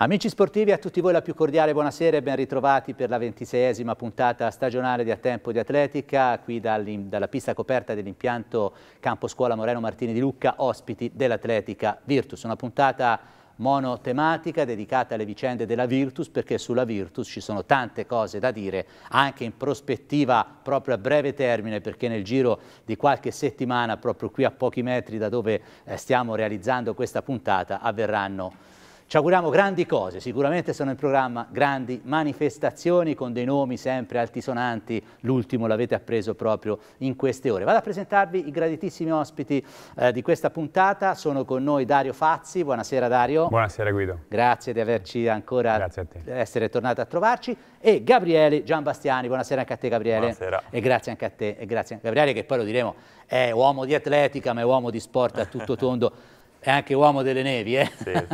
Amici sportivi, a tutti voi la più cordiale buonasera e ben ritrovati per la ventiseiesima puntata stagionale di A Tempo di Atletica, qui dalla pista coperta dell'impianto Campo Scuola Moreno Martini di Lucca, ospiti dell'Atletica Virtus. Una puntata monotematica dedicata alle vicende della Virtus perché sulla Virtus ci sono tante cose da dire anche in prospettiva proprio a breve termine perché nel giro di qualche settimana proprio qui a pochi metri da dove eh, stiamo realizzando questa puntata avverranno ci auguriamo grandi cose, sicuramente sono in programma grandi manifestazioni con dei nomi sempre altisonanti, l'ultimo l'avete appreso proprio in queste ore. Vado a presentarvi i graditissimi ospiti eh, di questa puntata, sono con noi Dario Fazzi, buonasera Dario. Buonasera Guido. Grazie di averci ancora, grazie a te. di essere tornato a trovarci, e Gabriele Giambastiani, buonasera anche a te Gabriele. Buonasera. E grazie anche a te, e grazie a Gabriele che poi lo diremo, è uomo di atletica ma è uomo di sport a tutto tondo. È anche uomo delle nevi, eh? Sì.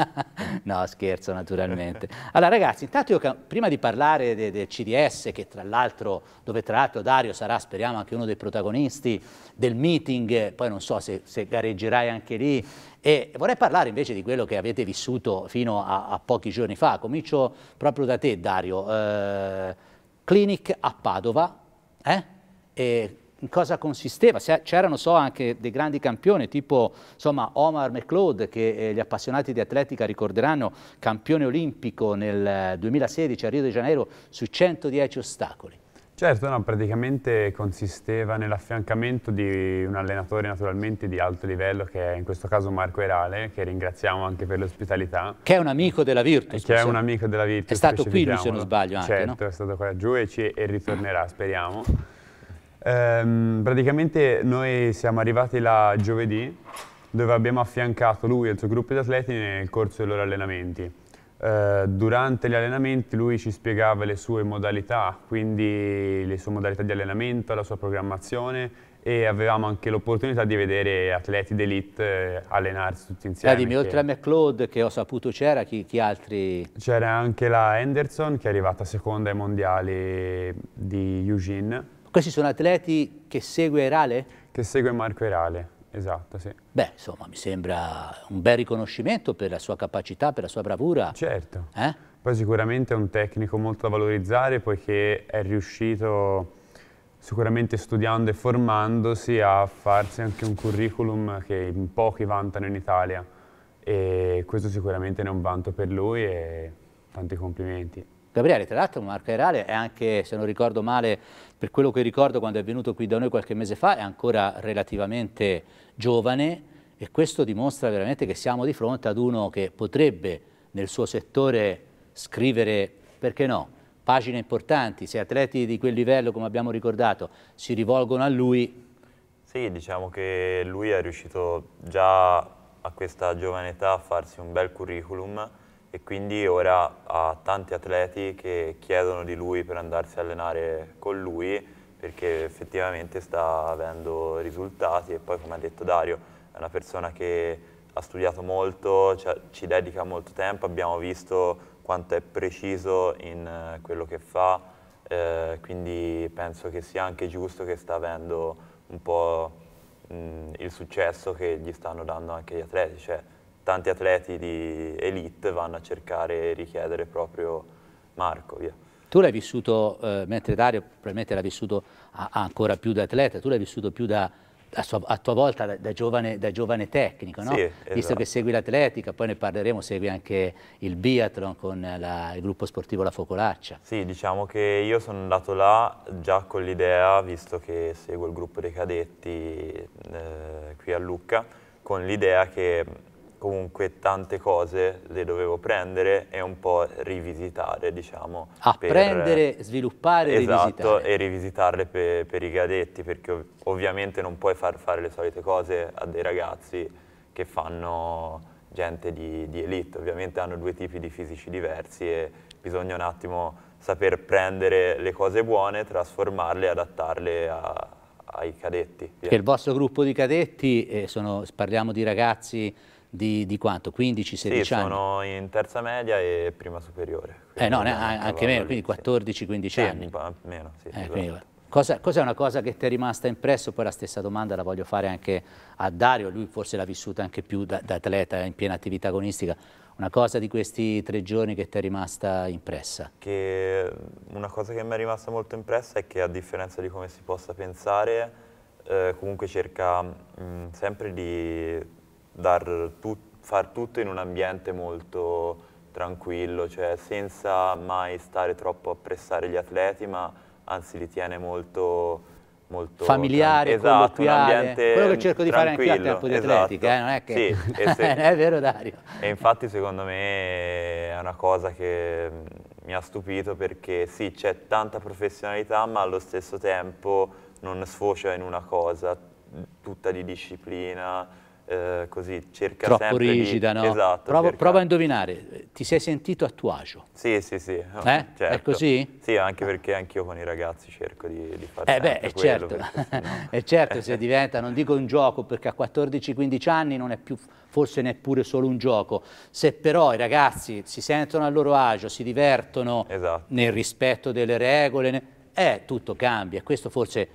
no, scherzo, naturalmente. Allora, ragazzi, intanto io prima di parlare del de CDS, che tra l'altro, dove tra l'altro Dario sarà, speriamo, anche uno dei protagonisti del meeting, poi non so se, se gareggerai anche lì, e vorrei parlare invece di quello che avete vissuto fino a, a pochi giorni fa. Comincio proprio da te, Dario. Eh, clinic a Padova, eh? E in cosa consisteva. C'erano so, anche dei grandi campioni, tipo insomma, Omar McLeod, che eh, gli appassionati di atletica ricorderanno, campione olimpico nel 2016 eh, a Rio de Janeiro su 110 ostacoli. Certo, no, praticamente consisteva nell'affiancamento di un allenatore naturalmente di alto livello che è in questo caso Marco Erale, che ringraziamo anche per l'ospitalità. Che è un amico della Virtus. Che è un amico della Virtus. È stato qui se non sbaglio anche, Certo, no? è stato qua giù e, ci, e ritornerà speriamo. Ehm, praticamente noi siamo arrivati la giovedì dove abbiamo affiancato lui e il suo gruppo di atleti nel corso dei loro allenamenti. Eh, durante gli allenamenti lui ci spiegava le sue modalità, quindi le sue modalità di allenamento, la sua programmazione e avevamo anche l'opportunità di vedere atleti d'elite eh, allenarsi tutti insieme. Ah, dimmi, che... oltre a McLeod che ho saputo c'era, chi, chi, altri? C'era anche la Henderson che è arrivata seconda ai mondiali di Eugene questi sono atleti che segue Erale? Che segue Marco Erale, esatto, sì. Beh, insomma, mi sembra un bel riconoscimento per la sua capacità, per la sua bravura. Certo. Eh? Poi sicuramente è un tecnico molto da valorizzare poiché è riuscito sicuramente studiando e formandosi a farsi anche un curriculum che in pochi vantano in Italia e questo sicuramente è un vanto per lui e tanti complimenti. Gabriele, tra l'altro Marco Erale è anche, se non ricordo male, per quello che ricordo quando è venuto qui da noi qualche mese fa, è ancora relativamente giovane e questo dimostra veramente che siamo di fronte ad uno che potrebbe nel suo settore scrivere, perché no, pagine importanti, se atleti di quel livello, come abbiamo ricordato, si rivolgono a lui. Sì, diciamo che lui è riuscito già a questa giovane età a farsi un bel curriculum e quindi ora ha tanti atleti che chiedono di lui per andarsi a allenare con lui perché effettivamente sta avendo risultati e poi come ha detto Dario è una persona che ha studiato molto, ci dedica molto tempo, abbiamo visto quanto è preciso in eh, quello che fa, eh, quindi penso che sia anche giusto che sta avendo un po' mh, mm, il successo che gli stanno dando anche gli atleti, cioè, tanti atleti di elite vanno a cercare e richiedere proprio Marco. Via. Tu l'hai vissuto, eh, mentre Dario probabilmente l'ha vissuto a, ancora più da atleta, tu l'hai vissuto più da, a, sua, a, tua volta da, da, giovane, da giovane, tecnico, no? sì, esatto. visto che segui l'atletica, poi ne parleremo, segui anche il biathlon con la, il gruppo sportivo La Focolaccia. Sì, diciamo che io sono andato là già con l'idea, visto che seguo il gruppo dei cadetti eh, qui a Lucca, con l'idea che comunque tante cose le dovevo prendere e un po' rivisitare, diciamo. Ah, per... sviluppare e esatto, rivisitare. e rivisitarle per, per, i cadetti, perché ov ovviamente non puoi far fare le solite cose a dei ragazzi che fanno gente di, di elite, ovviamente hanno due tipi di fisici diversi e bisogna un attimo saper prendere le cose buone, trasformarle e adattarle a, ai cadetti. Che il vostro gruppo di cadetti, eh, sono, parliamo di ragazzi di, di quanto? 15, 16 sì, anni? sono in terza media e prima superiore. Eh no, anche meno, quindi 14, 15 sì, anni. meno, sì. Eh, esatto. Cosa, cosa, è una cosa che ti è rimasta impresso? Poi la stessa domanda la voglio fare anche a Dario, lui forse l'ha vissuta anche più da, da, atleta in piena attività agonistica. Una cosa di questi tre giorni che ti è rimasta impressa? Che mm, una cosa che mi è rimasta molto impressa è che a differenza di come si possa pensare, eh, comunque cerca mh, mm, sempre di tu far tutto in un ambiente molto tranquillo, cioè senza mai stare troppo a pressare gli atleti, ma anzi li tiene molto molto familiare, esatto, un ambiente quello che cerco di fare anche a tempo di esatto. atletica, eh? non è che esatto. sì, se... è vero Dario. E infatti secondo me è una cosa che mi ha stupito perché sì, c'è tanta professionalità, ma allo stesso tempo non sfocia in una cosa tutta di disciplina, eh, così, cerca Troppo sempre rigida, di... no? Esatto. Prova, cerca... prova, a indovinare, ti sei sentito a tuo agio? Sì, sì, sì. Eh? Oh, certo. È così? Sì, anche perché anch'io con i ragazzi cerco di, di fare eh beh, è quello, certo. Perché, no. è certo, se diventa, non dico un gioco, perché a 14-15 anni non è più forse neppure solo un gioco. Se però i ragazzi si sentono a loro agio, si divertono esatto. nel rispetto delle regole, eh, tutto cambia. Questo forse,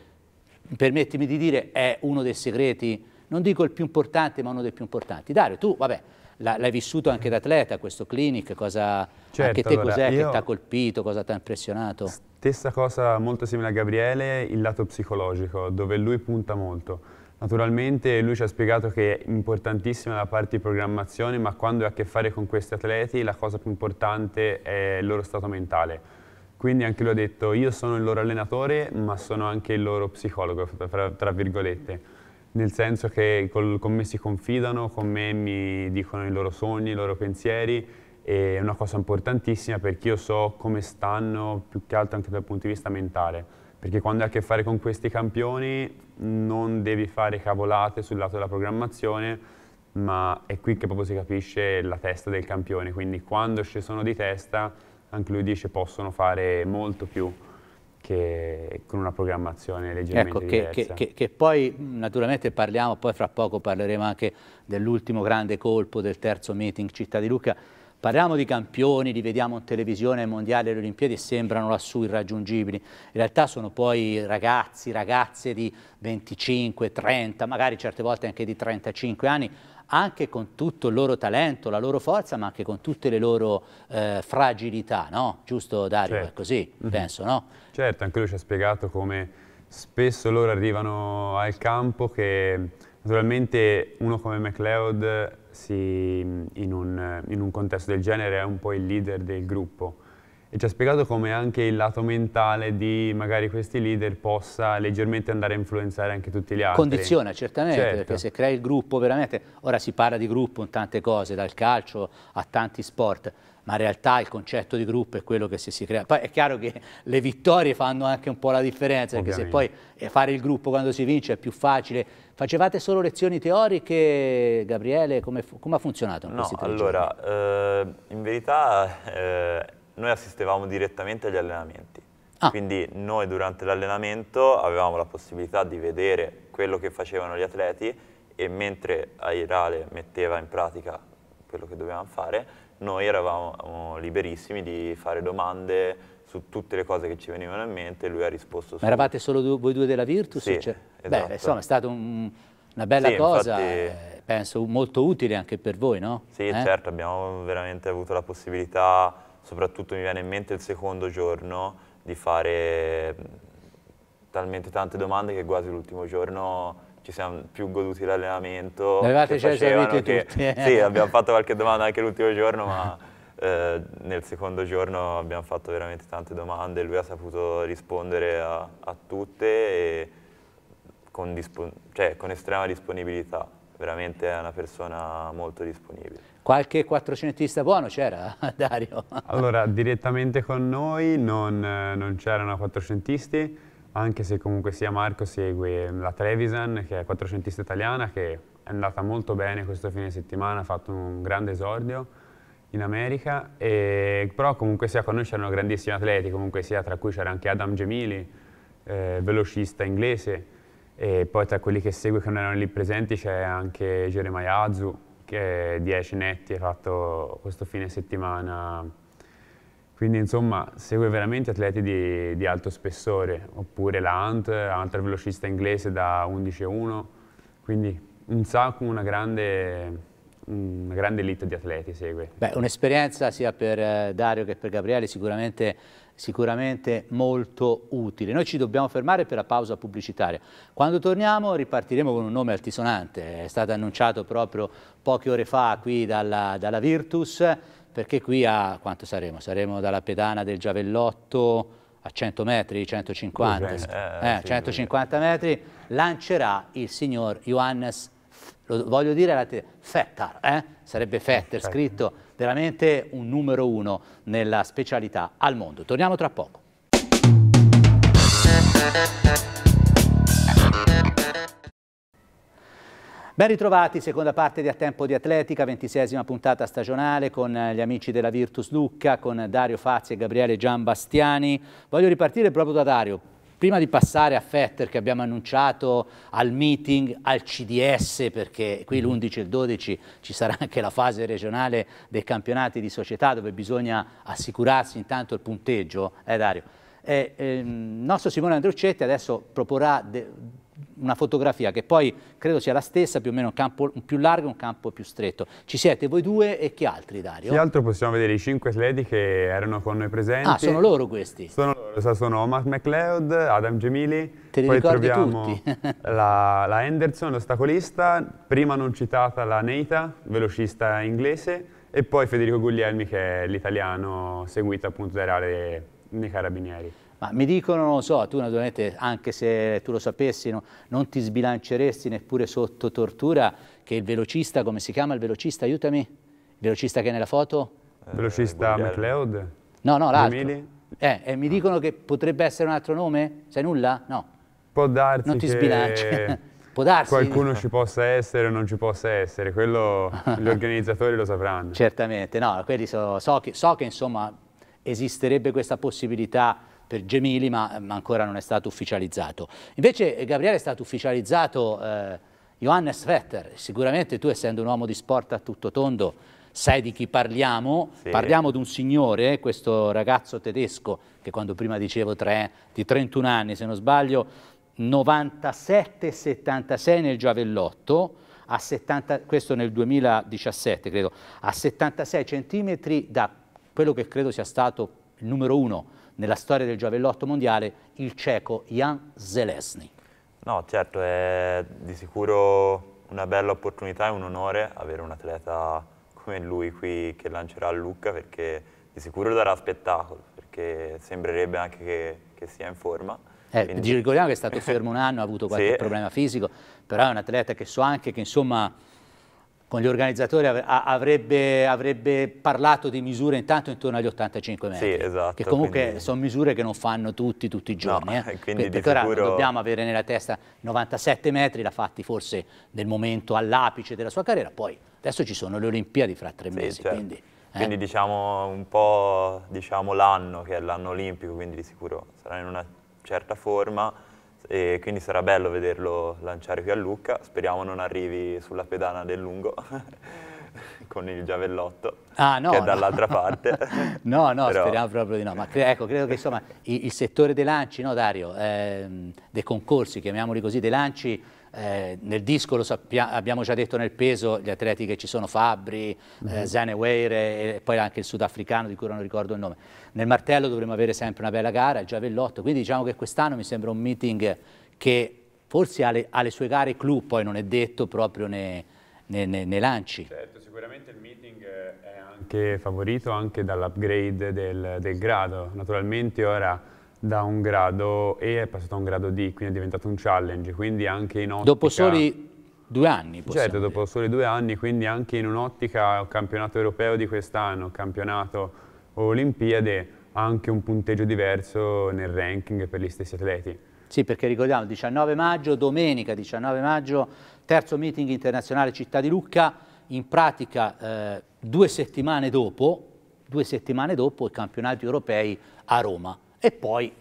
permettimi di dire, è uno dei segreti non dico il più importante, ma uno dei più importanti. Dario, tu, vabbè, l'hai vissuto anche da atleta questo clinic, cosa, certo, anche te allora, cos'è che ti ha colpito, cosa ti ha impressionato? Stessa cosa molto simile a Gabriele, il lato psicologico, dove lui punta molto. Naturalmente lui ci ha spiegato che è importantissima la parte di programmazione, ma quando è a che fare con questi atleti la cosa più importante è il loro stato mentale. Quindi anche lui ha detto io sono il loro allenatore, ma sono anche il loro psicologo, tra, tra virgolette nel senso che col, con me si confidano, con me mi dicono i loro sogni, i loro pensieri e è una cosa importantissima perché io so come stanno più che altro anche dal punto di vista mentale perché quando hai a che fare con questi campioni non devi fare cavolate sul lato della programmazione ma è qui che proprio si capisce la testa del campione quindi quando ci sono di testa anche lui dice possono fare molto più che con una programmazione leggermente ecco, che, diversa. Che, che, che, poi naturalmente parliamo, poi fra poco parleremo anche dell'ultimo grande colpo del terzo meeting Città di Lucca, Parliamo di campioni, li vediamo in televisione ai mondiali e alle Olimpiadi e sembrano lassù irraggiungibili. In realtà sono poi ragazzi, ragazze di 25, 30, magari certe volte anche di 35 anni, anche con tutto il loro talento, la loro forza, ma anche con tutte le loro eh, fragilità, no? Giusto Dario? Certo. È così, mm -hmm. penso, no? Certo, anche lui ci ha spiegato come spesso loro arrivano al campo che naturalmente uno come McLeod muoversi in un, in un contesto del genere è un po' il leader del gruppo e ci ha spiegato come anche il lato mentale di magari questi leader possa leggermente andare a influenzare anche tutti gli altri. Condiziona certamente, certo. perché se crea il gruppo veramente, ora si parla di gruppo in tante cose, dal calcio a tanti sport, ma in realtà il concetto di gruppo è quello che se si crea. Poi è chiaro che le vittorie fanno anche un po' la differenza, Ovviamente. perché se poi eh, fare il gruppo quando si vince è più facile. Facevate solo lezioni teoriche, Gabriele? Come, come ha funzionato in no, questi tre allora, eh, in verità eh, noi assistevamo direttamente agli allenamenti. Ah. Quindi noi durante l'allenamento avevamo la possibilità di vedere quello che facevano gli atleti e mentre Airale metteva in pratica quello che dovevamo fare, noi eravamo liberissimi di fare domande su tutte le cose che ci venivano in mente e lui ha risposto su... Ma eravate solo due, voi due della Virtus? Sì, cioè? esatto. Beh, insomma, è stata un, una bella sì, cosa, infatti... Eh, penso molto utile anche per voi, no? Sì, eh? certo, abbiamo veramente avuto la possibilità, soprattutto mi viene in mente il secondo giorno, di fare talmente tante domande che quasi l'ultimo giorno ci siamo più goduti l'allenamento. L'avevate già esaurito che, tutti. sì, abbiamo fatto qualche domanda anche l'ultimo giorno, ma eh, nel secondo giorno abbiamo fatto veramente tante domande. Lui ha saputo rispondere a, a tutte e con, cioè, con estrema disponibilità. Veramente è una persona molto disponibile. Qualche quattrocentista buono c'era, Dario? Allora, direttamente con noi non, non c'erano quattrocentisti, anche se comunque sia Marco segue la Trevisan, che è quattrocentista italiana, che è andata molto bene questo fine settimana, ha fatto un grande esordio in America, e, però comunque sia con noi c'erano grandissimi atleti, comunque sia tra cui c'era anche Adam Gemili, eh, velocista inglese, e poi tra quelli che segue che non erano lì presenti c'è anche Jeremiah Azu, che è 10 netti ha fatto questo fine settimana quindi insomma segue veramente atleti di, di alto spessore, oppure la Hunt, un'altra velocista inglese da 11-1, quindi un sacco, una grande, una grande elite di atleti segue. Beh, un'esperienza sia per eh, Dario che per Gabriele sicuramente, sicuramente molto utile. Noi ci dobbiamo fermare per la pausa pubblicitaria. Quando torniamo ripartiremo con un nome altisonante, è stato annunciato proprio poche ore fa qui dalla, dalla Virtus, perché qui a quanto saremo? Saremo dalla pedana del Giavellotto a 100 metri, 150, eh, eh, 150 sì. metri, lancerà il signor Johannes, lo voglio dire Fettar, eh? sarebbe eh, Fetter, certo. scritto veramente un numero uno nella specialità al mondo. Torniamo tra poco. Ben ritrovati, seconda parte di A Tempo di Atletica, ventisesima puntata stagionale con eh, gli amici della Virtus Lucca, con Dario Fazzi e Gabriele Giambastiani. Voglio ripartire proprio da Dario. Prima di passare a Fetter che abbiamo annunciato al meeting, al CDS, perché qui l'11 e il 12 ci sarà anche la fase regionale dei campionati di società dove bisogna assicurarsi intanto il punteggio, eh Dario? Eh, eh, il nostro Simone Andruccetti adesso proporrà una fotografia che poi credo sia la stessa, più o meno un campo più largo e un campo più stretto. Ci siete voi due e chi altri, Dario? Chi altro possiamo vedere i cinque sledi che erano con noi presenti. Ah, sono loro questi? Sono loro, esatto, sono Matt McLeod, Adam Gemili, Te li poi troviamo tutti. la, la Henderson, l'ostacolista, prima non citata la Neita, velocista inglese, e poi Federico Guglielmi che è l'italiano seguito appunto dai Rale nei Carabinieri. Ma mi dicono, non lo so, tu naturalmente, anche se tu lo sapessi, no, non ti sbilanceresti neppure sotto tortura, che il velocista, come si chiama il velocista, aiutami? Il velocista che è nella foto? Eh, velocista McLeod? No, no, l'altro. Eh, eh, mi dicono che potrebbe essere un altro nome? Sai nulla? No. Può darsi Non ti sbilanci. Può darsi. Qualcuno ci possa essere o non ci possa essere, quello gli organizzatori lo sapranno. Certamente, no, so, so, che, so che insomma esisterebbe questa possibilità per Gemili, ma, ma, ancora non è stato ufficializzato. Invece eh, Gabriele è stato ufficializzato eh, Johannes Vetter, sicuramente tu essendo un uomo di sport a tutto tondo sai di chi parliamo, sì. parliamo di un signore, questo ragazzo tedesco che quando prima dicevo tre, di 31 anni se non sbaglio, 97-76 nel giavellotto, 70, questo nel 2017 credo, a 76 centimetri da quello che credo sia stato il numero uno nella storia del giavellotto mondiale, il ceco Jan Zelesny. No, certo, è di sicuro una bella opportunità e un onore avere un atleta come lui qui che lancerà a Lucca perché di sicuro darà spettacolo, perché sembrerebbe anche che, che sia in forma. Eh, Quindi... ricordiamo che è stato fermo un anno, ha avuto qualche sì. problema fisico, però è un atleta che so anche che insomma con gli organizzatori avrebbe, avrebbe, parlato di misure intanto intorno agli 85 metri. Sì, esatto. Che comunque quindi... sono misure che non fanno tutti, tutti i giorni. No, eh. quindi perché ora sicuro... dobbiamo avere nella testa 97 metri, l'ha fatti forse nel momento all'apice della sua carriera, poi adesso ci sono le Olimpiadi fra tre sì, mesi, certo. quindi... Eh? Quindi diciamo un po' diciamo, l'anno, che è l'anno olimpico, quindi di sicuro sarà in una certa forma e quindi sarà bello vederlo lanciare qui a Lucca, speriamo non arrivi sulla pedana del lungo con il giavellotto ah, no, che è dall'altra no. parte. no, no, Però... speriamo proprio di no, ma cre ecco, credo che insomma, il, il, settore dei lanci, no Dario, ehm, dei concorsi, chiamiamoli così, dei lanci eh, nel disco lo abbiamo già detto nel peso gli atleti che ci sono Fabri, mm -hmm. eh, mhm. e poi anche il sudafricano di cui non ricordo il nome. Nel martello dovremmo avere sempre una bella gara, il giavellotto, quindi diciamo che quest'anno mi sembra un meeting che forse ha le, ha le, sue gare clou, poi non è detto proprio nei, nei, nei, nei lanci. Certo, sicuramente il meeting eh, è anche favorito anche dall'upgrade del, del grado, naturalmente ora da un grado E è passato a un grado D, quindi è diventato un challenge, quindi anche in ottica... Dopo soli due anni. Certo, dire. dopo soli due anni, quindi anche in un'ottica campionato europeo di quest'anno, campionato Olimpiade, anche un punteggio diverso nel ranking per gli stessi atleti. Sì, perché ricordiamo, 19 maggio, domenica 19 maggio, terzo meeting internazionale Città di Lucca, in pratica eh, due settimane dopo, due settimane dopo i campionati europei a Roma e poi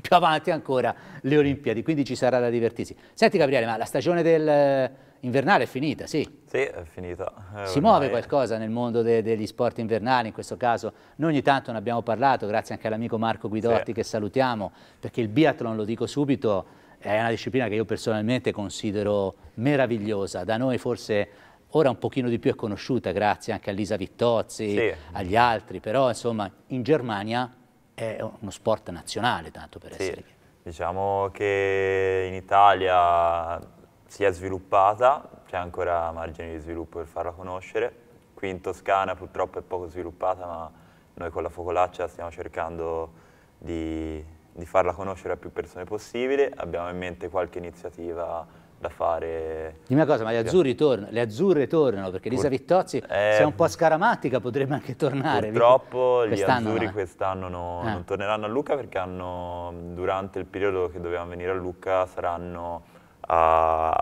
più avanti ancora le Olimpiadi, quindi ci sarà da divertirsi. Senti Gabriele, ma la stagione del eh, invernale è finita, sì? Sì, è finita. Eh, si muove qualcosa nel mondo de degli sport invernali, in questo caso noi ogni tanto ne abbiamo parlato, grazie anche all'amico Marco Guidotti sì. che salutiamo, perché il biathlon, lo dico subito, è una disciplina che io personalmente considero meravigliosa, da noi forse ora un pochino di più è conosciuta grazie anche a Lisa Vittozzi, sì. agli altri, però insomma in Germania è uno sport nazionale, tanto per sì, essere... Diciamo che in Italia si è sviluppata, c'è ancora margine di sviluppo per farla conoscere. Qui in Toscana purtroppo è poco sviluppata, ma noi con la Focolaccia stiamo cercando di, di farla conoscere a più persone possibile. Abbiamo in mente qualche iniziativa da fare. Dimmi una cosa, ma gli azzurri tornano, le azzurre tornano, perché Lisa Vittozzi, eh, se è eh, un po' scaramantica, potrebbe anche tornare. Purtroppo quest gli azzurri no. Eh. quest'anno no, eh. non torneranno a Lucca perché hanno, durante il periodo che dovevano venire a Lucca saranno a,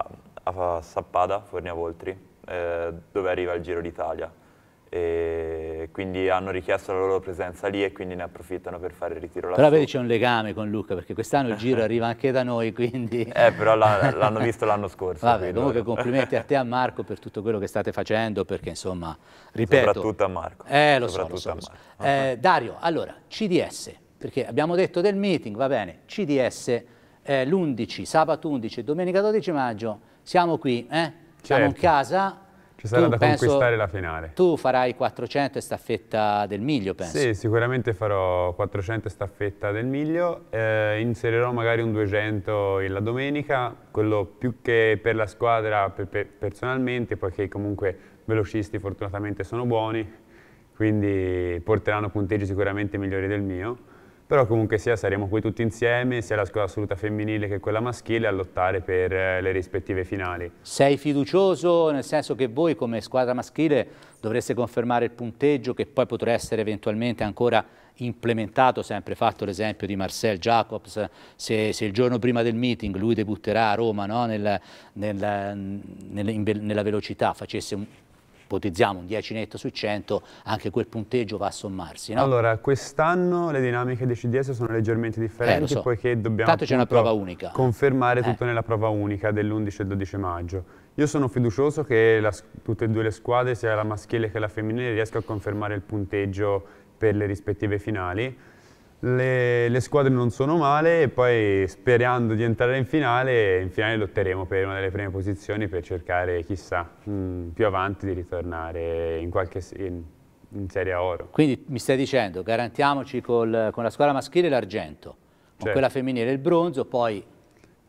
a Sappada, Fornia Voltri, eh, dove arriva il Giro d'Italia e quindi hanno richiesto la loro presenza lì e quindi ne approfittano per fare il ritiro lassù. Però vedi c'è un legame con Luca perché quest'anno il giro arriva anche da noi quindi... Eh però l'hanno visto l'anno scorso. Vabbè comunque complimenti a te e a Marco per tutto quello che state facendo perché insomma ripeto... Soprattutto a Marco. Eh lo so, lo so, lo so. eh, Dario allora CDS perché abbiamo detto del meeting va bene CDS eh, l'11 sabato 11 domenica 12 maggio siamo qui eh? siamo certo. in casa ci sarà tu da penso, conquistare la finale. Tu farai 400 e staffetta del miglio, penso. Sì, sicuramente farò 400 e staffetta del miglio. Eh, inserirò magari un 200 la domenica, quello più che per la squadra per, per, personalmente, poiché comunque velocisti fortunatamente sono buoni, quindi porteranno punteggi sicuramente migliori del mio però comunque sia saremo qui tutti insieme, sia la scuola assoluta femminile che quella maschile, a lottare per eh, le rispettive finali. Sei fiducioso nel senso che voi come squadra maschile dovreste confermare il punteggio che poi potrà essere eventualmente ancora implementato, sempre fatto l'esempio di Marcel Jacobs, se, se, il giorno prima del meeting lui debutterà a Roma no? nel, nel, nel, in, nella velocità, facesse un ipotizziamo un 10 netto su 100, anche quel punteggio va a sommarsi. No? Allora, quest'anno le dinamiche di CDS sono leggermente eh, differenti eh, so. poiché dobbiamo confermare eh. tutto nella prova unica dell'11 e 12 maggio. Io sono fiducioso che la, tutte e due le squadre, sia la maschile che la femminile, riescano a confermare il punteggio per le rispettive finali le, le, squadre non sono male e poi sperando di entrare in finale, in finale lotteremo per una delle prime posizioni per cercare, chissà, mh, mm, più avanti di ritornare in qualche... In, in Serie Oro. Quindi mi stai dicendo, garantiamoci col, con la squadra maschile l'argento, con certo. quella femminile il bronzo, poi...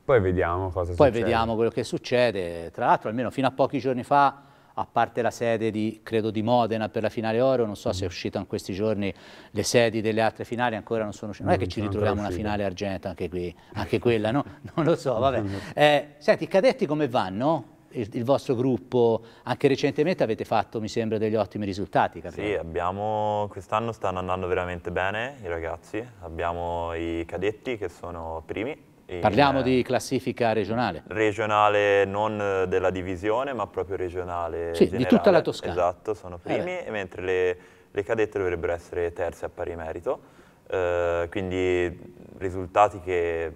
Poi vediamo cosa poi succede. Poi vediamo quello che succede. Tra l'altro, almeno fino a pochi giorni fa, a parte la sede di, credo, di Modena per la finale oro, non so mm. se è uscito in questi giorni le sedi delle altre finali, ancora non sono uscite. Non è che ci mm, ritroviamo una finale argenta anche qui, anche quella, no? Non lo so, vabbè. Eh, senti, i cadetti come vanno? Il, il, vostro gruppo, anche recentemente avete fatto, mi sembra, degli ottimi risultati. Capito? Sì, quest'anno stanno andando veramente bene i ragazzi. Abbiamo i cadetti che sono primi, Parliamo in, eh, di classifica regionale. Regionale non eh, della divisione, ma proprio regionale sì, generale. di tutta la Toscana. Esatto, sono eh primi, eh mentre le, le, cadette dovrebbero essere terze a pari merito. Uh, quindi risultati che,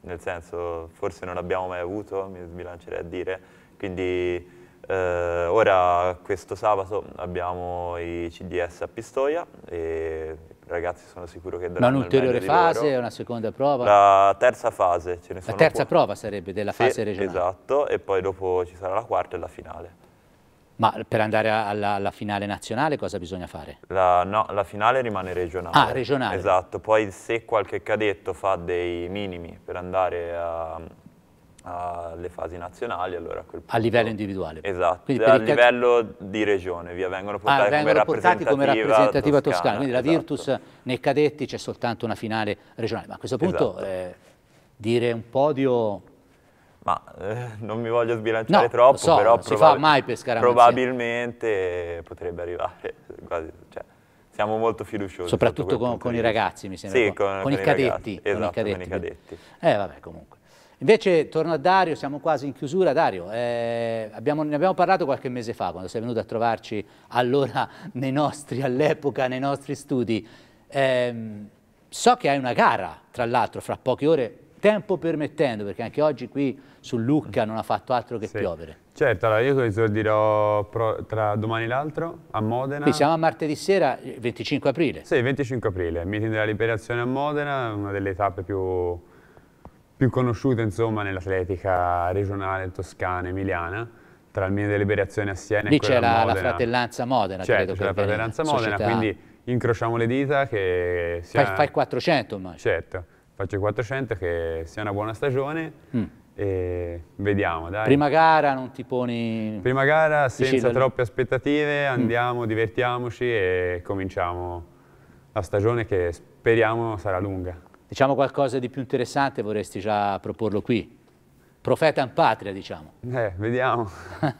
nel senso, forse non abbiamo mai avuto, mi sbilancerei a dire. Quindi uh, ora, questo sabato, abbiamo i CDS a Pistoia e ragazzi sono sicuro che Ma un'ulteriore fase, una seconda prova? La terza fase. Ce ne sono la terza po- prova sarebbe della sì, fase regionale? esatto, e poi dopo ci sarà la quarta e la finale. Ma per andare alla, alla finale nazionale cosa bisogna fare? La, no, la finale rimane regionale. Ah, regionale. Esatto, poi se qualche cadetto fa dei minimi per andare a alle fasi nazionali. Allora a, punto, a, livello individuale? Esatto, a livello di regione, via, vengono ah, portati, ah, vengono come, rappresentativa come rappresentativa toscana. toscana. Quindi esatto. la Virtus nei cadetti c'è soltanto una finale regionale, ma a questo punto esatto. eh, dire un podio... Ma eh, non mi voglio sbilanciare no, troppo, so, però pescare probabilmente potrebbe arrivare quasi... Cioè siamo molto fiduciosi. Soprattutto con, con i ragazzi, mi sembra. Sì, con, con, con, i, cadetti, esatto, con i cadetti. Eh, vabbè, comunque. Invece torno a Dario, siamo quasi in chiusura. Dario, eh, abbiamo, ne abbiamo parlato qualche mese fa quando sei venuto a trovarci allora all'epoca, nei nostri studi. Eh, so che hai una gara, tra l'altro, fra poche ore, tempo permettendo, perché anche oggi qui su Lucca non ha fatto altro che sì. piovere. Certo, allora io esordirò tra domani e l'altro a Modena. Qui siamo a martedì sera, 25 aprile. Sì, 25 aprile, meeting della liberazione a Modena, una delle tappe più più conosciute insomma nell'atletica regionale toscana, emiliana, tra il Mine delle Liberazioni a Siena Lì e quella c'era la fratellanza Modena, certo, c'è la fratellanza Modena, società... quindi incrociamo le dita che sia... Fai, fai 400 immagino. Certo, faccio 400 che sia una buona stagione mm. e vediamo dai. Prima gara non ti poni... Prima gara senza troppe aspettative, mm. andiamo, mm. divertiamoci e cominciamo la stagione che speriamo sarà lunga. Diciamo qualcosa di più interessante, vorresti già proporlo qui. Profeta in patria, diciamo. Eh, vediamo.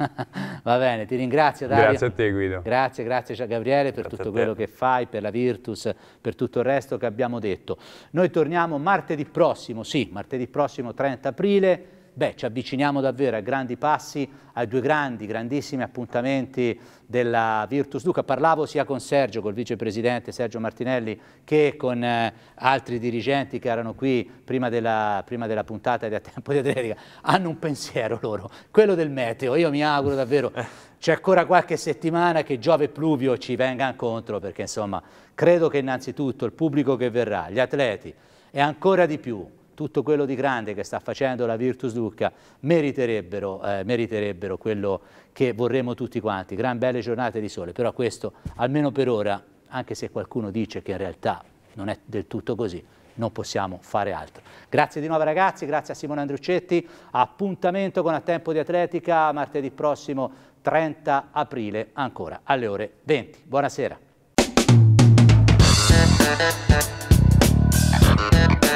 Va bene, ti ringrazio Dario. Grazie a te Guido. Grazie, grazie già Gabriele per grazie tutto quello che fai, per la Virtus, per tutto il resto che abbiamo detto. Noi torniamo martedì prossimo, sì, martedì prossimo 30 aprile, beh, ci avviciniamo davvero a grandi passi, ai due grandi, grandissimi appuntamenti della Virtus Duca. Parlavo sia con Sergio, col vicepresidente Sergio Martinelli, che con eh, altri dirigenti che erano qui prima della, prima della puntata di A Tempo di Atletica. Hanno un pensiero loro, quello del meteo. Io mi auguro davvero, c'è ancora qualche settimana che Giove e Pluvio ci venga incontro, perché insomma credo che innanzitutto il pubblico che verrà, gli atleti, e ancora di più tutto quello di grande che sta facendo la Virtus Lucca meriterebbero, eh, meriterebbero quello che vorremmo tutti quanti, gran belle giornate di sole, però questo almeno per ora, anche se qualcuno dice che in realtà non è del tutto così, non possiamo fare altro. Grazie di nuovo ragazzi, grazie a Simone Andruccetti, appuntamento con A Tempo di Atletica martedì prossimo 30 aprile ancora alle ore 20. Buonasera.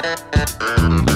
and